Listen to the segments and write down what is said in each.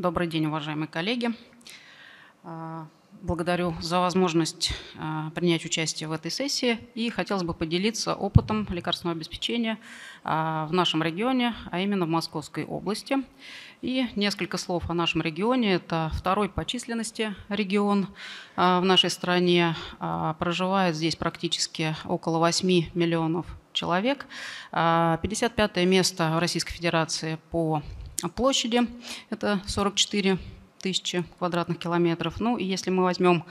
Добрый день, уважаемые коллеги. А, благодарю за возможность а, принять участие в этой сессии и хотелось бы поделиться опытом лекарственного обеспечения а, в нашем регионе, а именно в Московской области. И несколько слов о нашем регионе. Это второй по численности регион в нашей стране. Проживает здесь практически около 8 миллионов человек. 55 место в Российской Федерации по площади, это 44 тысячи квадратных километров. Ну и если мы возьмем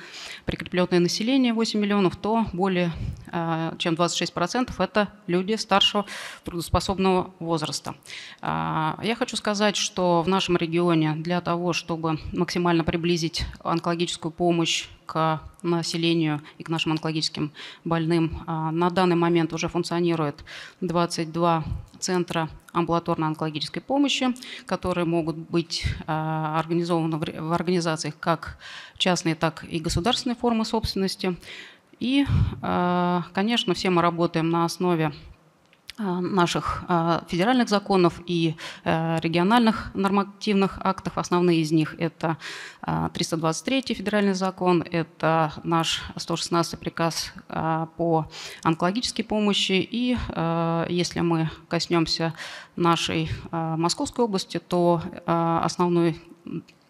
прикрепленное население 8 миллионов, то более а, чем 26% это люди старшего трудоспособного возраста. А, я хочу сказать, что в нашем регионе для того, чтобы максимально приблизить онкологическую помощь к населению и к нашим онкологическим больным. А, на данный момент уже функционирует 22 центра амбулаторной онкологической помощи, которые могут быть а, организованы в организациях как частные, так и государственные формы собственности. И, а, конечно, все мы работаем на основе Э, наших э, федеральных законов и э, региональных нормативных актах. Основные из них это 323 федеральный закон, это наш 116 приказ по онкологической помощи. И если мы коснемся нашей Московской области, то основной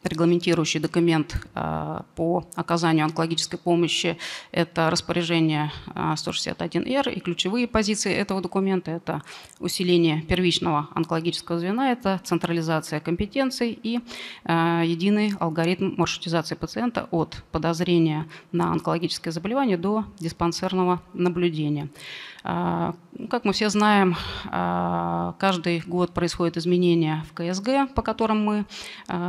регламентирующий документ а, по оказанию онкологической помощи – это распоряжение 161-Р, а, и ключевые позиции этого документа – это усиление первичного онкологического звена, это централизация компетенций и а, единый алгоритм маршрутизации пациента от подозрения на онкологическое заболевание до диспансерного наблюдения. Как мы все знаем, каждый год происходят изменения в КСГ, по которым мы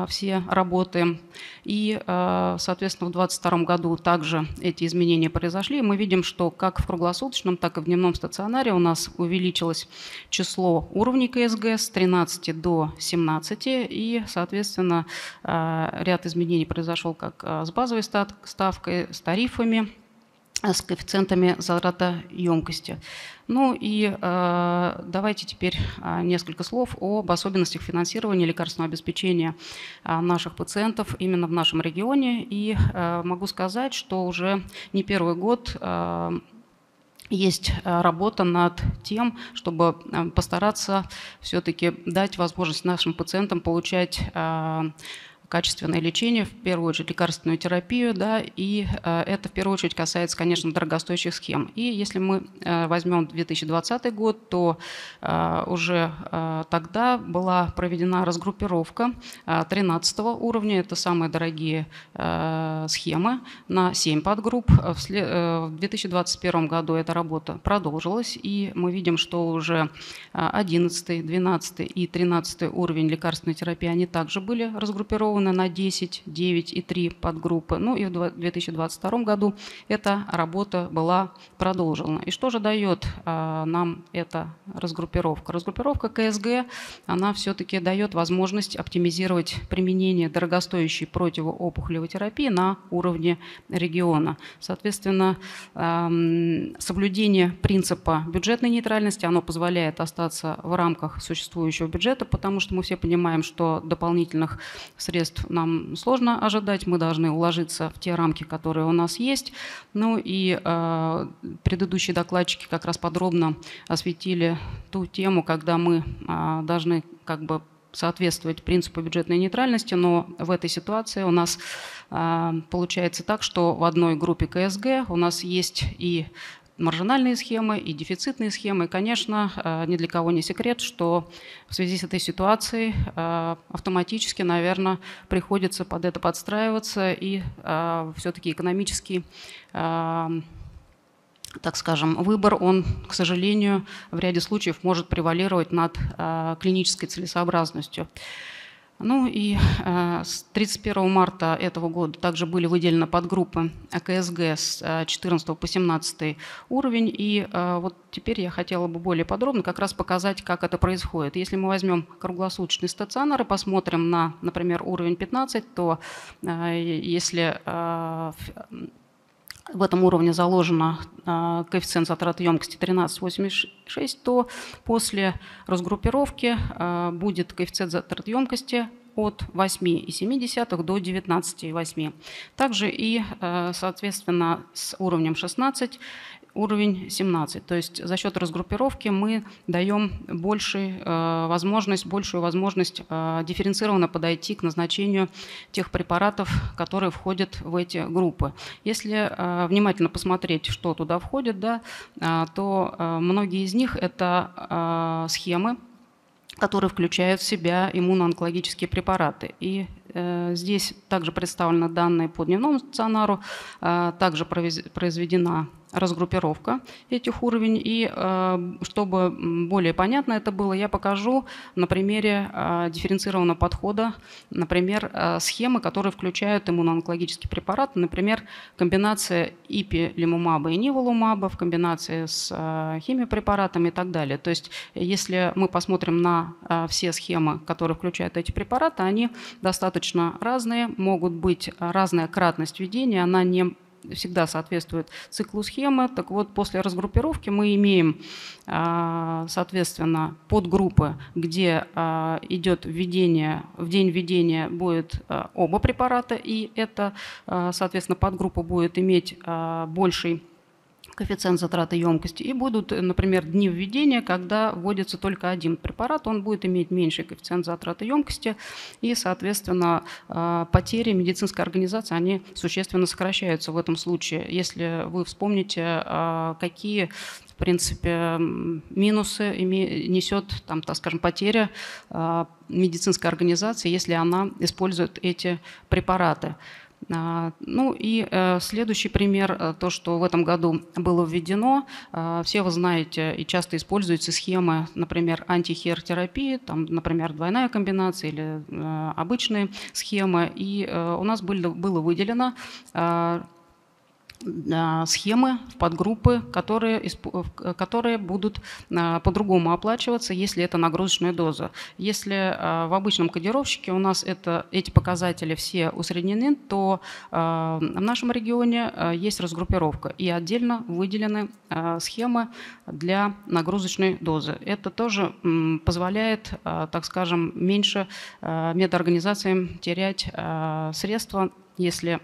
все работаем работаем. И, э, соответственно, в 2022 году также эти изменения произошли. Мы видим, что как в круглосуточном, так и в дневном стационаре у нас увеличилось число уровней КСГ с 13 до 17. И, соответственно, э, ряд изменений произошел как э, с базовой ставкой, с тарифами, с коэффициентами затрата емкости. Ну и э, давайте теперь э, несколько слов об особенностях финансирования лекарственного обеспечения э, наших пациентов именно в нашем регионе. И э, могу сказать, что уже не первый год э, есть э, работа над тем, чтобы постараться все-таки дать возможность нашим пациентам получать качественное лечение, в первую очередь лекарственную терапию, да, и э, это в первую очередь касается, конечно, дорогостоящих схем. И если мы э, возьмем 2020 год, то э, уже тогда была проведена разгруппировка 13 уровня, это самые дорогие схемы, на 7 подгрупп. В 2021 году эта работа продолжилась, и мы видим, что уже 11, 12 и 13 уровень лекарственной терапии, они также были разгруппированы расформированы на 10, 9 и 3 подгруппы. Ну и в 2022 году эта работа была продолжена. И что же дает а, нам эта разгруппировка? Разгруппировка КСГ, она все-таки дает возможность оптимизировать применение дорогостоящей противоопухолевой терапии на уровне региона. Соответственно, соблюдение принципа бюджетной нейтральности, оно позволяет остаться в рамках существующего бюджета, потому что мы все понимаем, что дополнительных средств средств нам сложно ожидать, мы должны уложиться в те рамки, которые у нас есть. Ну и э, предыдущие докладчики как раз подробно осветили ту тему, когда мы э, должны как бы соответствовать принципу бюджетной нейтральности, но в этой ситуации у нас э, получается так, что в одной группе КСГ у нас есть и маржинальные схемы и дефицитные схемы. И, конечно, э, ни для кого не секрет, что в связи с этой ситуацией э, автоматически, наверное, приходится под это подстраиваться и э, все-таки экономический так скажем, выбор, он, к сожалению, в ряде случаев может превалировать над клинической целесообразностью. Ну и э, с 31 марта этого года также были выделены подгруппы КСГ с 14 э, по 17 уровень. И э, вот теперь я хотела бы более подробно как раз показать, как это происходит. Если мы возьмем круглосуточный стационар и посмотрим на, например, уровень 15, то если в этом уровне заложено а, коэффициент затрат емкости 13,86, то после разгруппировки а, будет коэффициент затрат емкости от 8,7 до 19,8. Также и, а, соответственно, с уровнем 16 уровень 17. То есть за счет разгруппировки мы даем большую э, возможность, большую возможность э, дифференцированно подойти к назначению тех препаратов, которые входят в эти группы. Если э, внимательно посмотреть, что туда входит, да, то многие из них это схемы, которые включают в себя иммуноонкологические препараты. И здесь также представлены данные по дневному стационару, также произведена разгруппировка этих уровней. И э, чтобы более понятно это было, я покажу на примере э, дифференцированного подхода, например, э, схемы, которые включают иммуноонкологические препарат, например, комбинация ипилимумаба и ниволумаба в комбинации с химиопрепаратами и так далее. То есть если мы посмотрим на все схемы, которые включают эти препараты, они достаточно разные, могут быть разная кратность введения, она не всегда соответствует циклу схемы. Так вот, после разгруппировки мы имеем, а, соответственно, подгруппы, где а, идет введение, в день введения будет а, оба препарата, и это, соответственно, подгруппа будет иметь больший коэффициент затраты емкости, и будут, э, например, дни введения, когда вводится только один препарат, он будет иметь меньший коэффициент затраты емкости, и, соответственно, а, потери медицинской организации, они существенно сокращаются в этом случае. Если вы вспомните, а, какие в принципе, минусы несет, там, так скажем, потеря а, медицинской организации, если она использует эти препараты. А, ну и э, следующий пример, э, то, что в этом году было введено. А, все вы знаете и часто используются схемы, например, антихер терапии, там, например, двойная комбинация или э, обычные схемы. И у нас было выделено а, Э, схемы, подгруппы, которые, э, э, которые будут по-другому оплачиваться, если это нагрузочная доза. Если в обычном кодировщике у нас это, эти показатели все усреднены, то в нашем регионе есть разгруппировка и отдельно выделены схемы для нагрузочной дозы. Это тоже позволяет, так скажем, меньше медорганизациям терять средства, если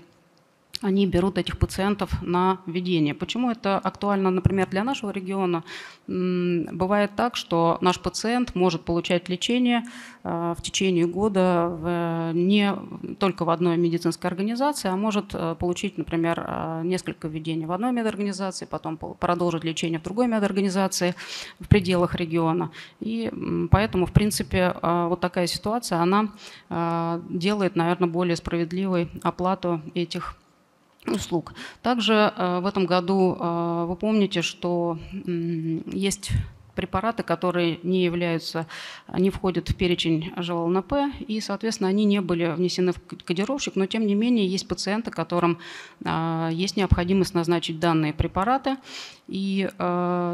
они берут этих пациентов на введение. Почему это актуально, например, для нашего региона? Бывает так, что наш пациент может получать лечение э, в течение года не только в одной медицинской организации, а может э, получить, например, э, несколько введений в одной медорганизации, потом продолжить лечение в другой медорганизации в пределах региона. И поэтому, в принципе, вот такая ситуация, она делает, наверное, более справедливой оплату этих услуг. Также э, в этом году э, вы помните, что есть препараты, которые не являются, не входят в перечень ЖЛНП, и, соответственно, они не были внесены в кодировщик, но, тем не менее, есть пациенты, которым э, есть необходимость назначить данные препараты, и,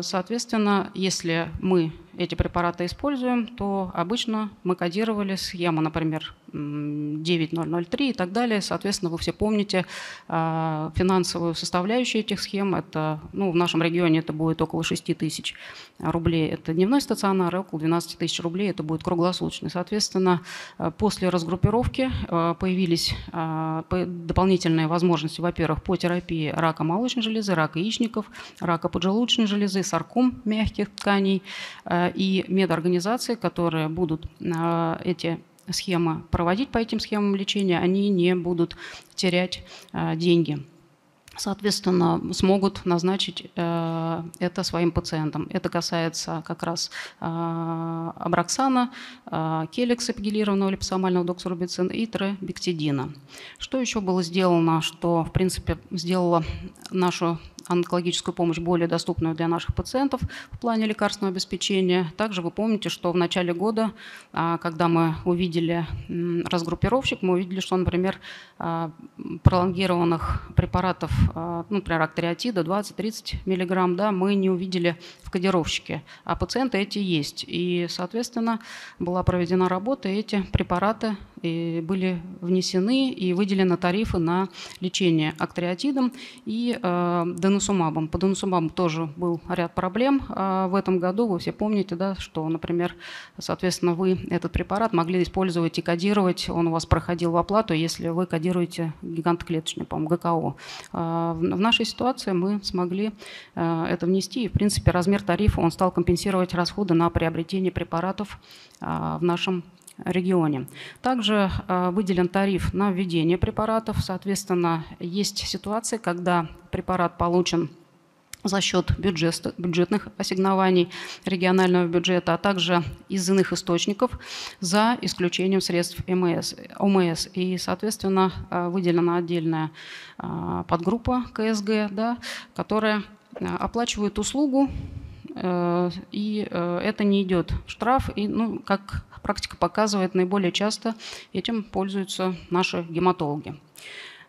соответственно, если мы эти препараты используем, то обычно мы кодировали схему, например, 9003 и так далее. Соответственно, вы все помните а, финансовую составляющую этих схем. Это, ну, в нашем регионе это будет около 6 тысяч рублей. Это дневной стационар, около 12 тысяч рублей это будет круглосуточный. Соответственно, а, после разгруппировки а, появились дополнительные возможности, во-первых, по терапии рака молочной железы, рака яичников, рака поджелудочной железы, сарком мягких тканей – и медорганизации, которые будут а, эти схемы проводить по этим схемам лечения, они не будут терять а, деньги соответственно, смогут назначить а, это своим пациентам. Это касается как раз э, Абраксана, э, келикса липосомального доксорубицина и требектидина. Что еще было сделано, что, в принципе, сделало нашу онкологическую помощь более доступную для наших пациентов в плане лекарственного обеспечения. Также вы помните, что в начале года, а, когда мы увидели разгруппировщик, мы увидели, что, например, а, пролонгированных препаратов, а, ну, например, актериотида 20-30 мг, да, мы не увидели в кодировщике, а пациенты эти есть. И, соответственно, была проведена работа, и эти препараты и были внесены и выделены тарифы на лечение актриатидом и э, денусумабом. По денусумабу тоже был ряд проблем э, в этом году. Вы все помните, да, что, например, соответственно, вы этот препарат могли использовать и кодировать. Он у вас проходил в оплату, если вы кодируете гигантоклеточный, по-моему, ГКО. Э, в нашей ситуации мы смогли это внести. И, в принципе, размер тарифа он стал компенсировать расходы на приобретение препаратов в нашем регионе. Также э, выделен тариф на введение препаратов. Соответственно, есть ситуации, когда препарат получен за счет бюджет, бюджетных ассигнований регионального бюджета, а также из иных источников за исключением средств МС, ОМС. И, соответственно, э, выделена отдельная э, подгруппа КСГ, да, которая оплачивает услугу, и это не идет штраф, и, ну, как практика показывает, наиболее часто этим пользуются наши гематологи.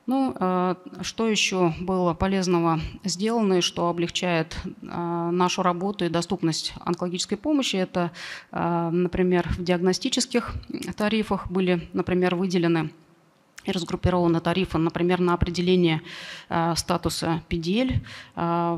Ну, э, что еще было полезного сделано и что облегчает э, нашу работу и доступность онкологической помощи, это, э, например, в диагностических тарифах были, например, выделены и разгруппированы тарифы, например, на определение э, статуса PDL. Э,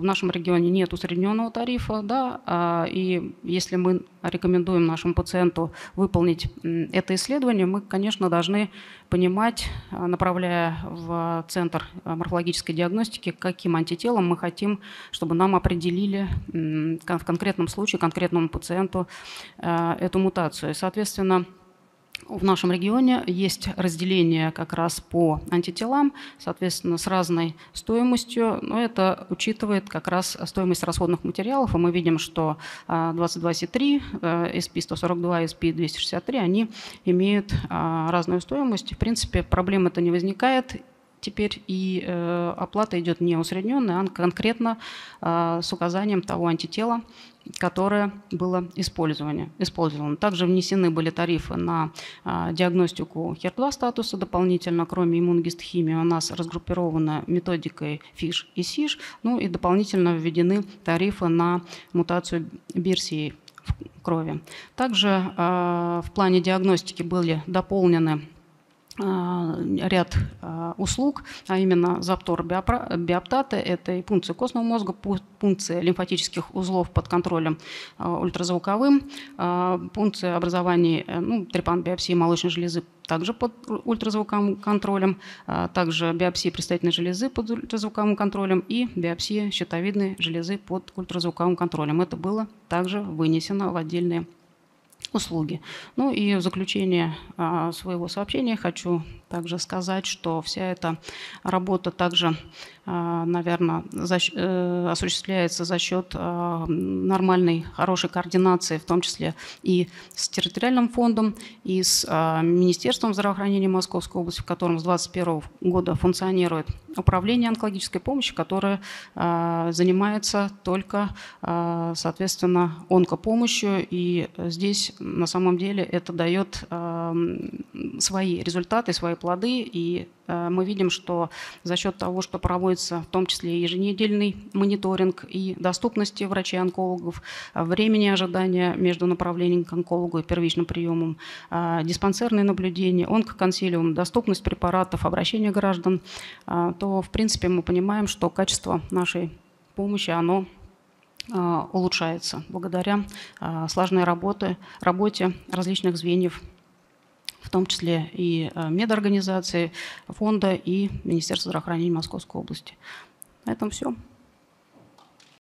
в нашем регионе нет усредненного тарифа, да, а, и если мы рекомендуем нашему пациенту выполнить это исследование, мы, конечно, должны понимать, э, направляя в центр морфологической диагностики, каким антителом мы хотим, чтобы нам определили в конкретном случае, конкретному пациенту эту мутацию. соответственно, в нашем регионе есть разделение как раз по антителам, соответственно, с разной стоимостью, но это учитывает как раз стоимость расходных материалов, и мы видим, что 22C3, SP142, SP263, они имеют а, разную стоимость. В принципе, проблем это не возникает, теперь, и э, оплата идет не усредненная, а конкретно э, с указанием того антитела, которое было использовано. использовано. Также внесены были тарифы на э, диагностику HER2 статуса дополнительно, кроме иммунгистхимии, у нас разгруппирована методикой ФИШ и СИШ, ну и дополнительно введены тарифы на мутацию BRCA в крови. Также э, в плане диагностики были дополнены а, ряд а, услуг, а именно заптор биоптаты, это и пункция костного мозга, пункция лимфатических узлов под контролем а, ультразвуковым, пункция образования э, ну, трепан биопсии молочной железы также под ультразвуковым контролем, также биопсия предстательной железы под ультразвуковым контролем и биопсия щитовидной железы под ультразвуковым контролем. Это было также вынесено в отдельные услуги. Ну и в заключение а, своего сообщения хочу также сказать, что вся эта работа также, а, наверное, за, э, осуществляется за счет а, нормальной, хорошей координации, в том числе и с территориальным фондом, и с Министерством здравоохранения Московской области, в котором с 2021 года функционирует управление онкологической помощи, которое занимается только, соответственно, онкопомощью. И здесь на самом деле это дает эм, свои результаты, свои плоды, и э, мы видим, что за счет того, что проводится в том числе еженедельный мониторинг и доступности врачей-онкологов, э, времени ожидания между направлением к онкологу и первичным приемом, э, диспансерные наблюдения, онкоконсилиум, доступность препаратов, обращение граждан, то, в принципе, мы понимаем, что качество нашей помощи, оно Э, улучшается благодаря э, сложной работе, работе различных звеньев, в том числе и э, медорганизации, фонда и Министерства здравоохранения Московской области. На этом все.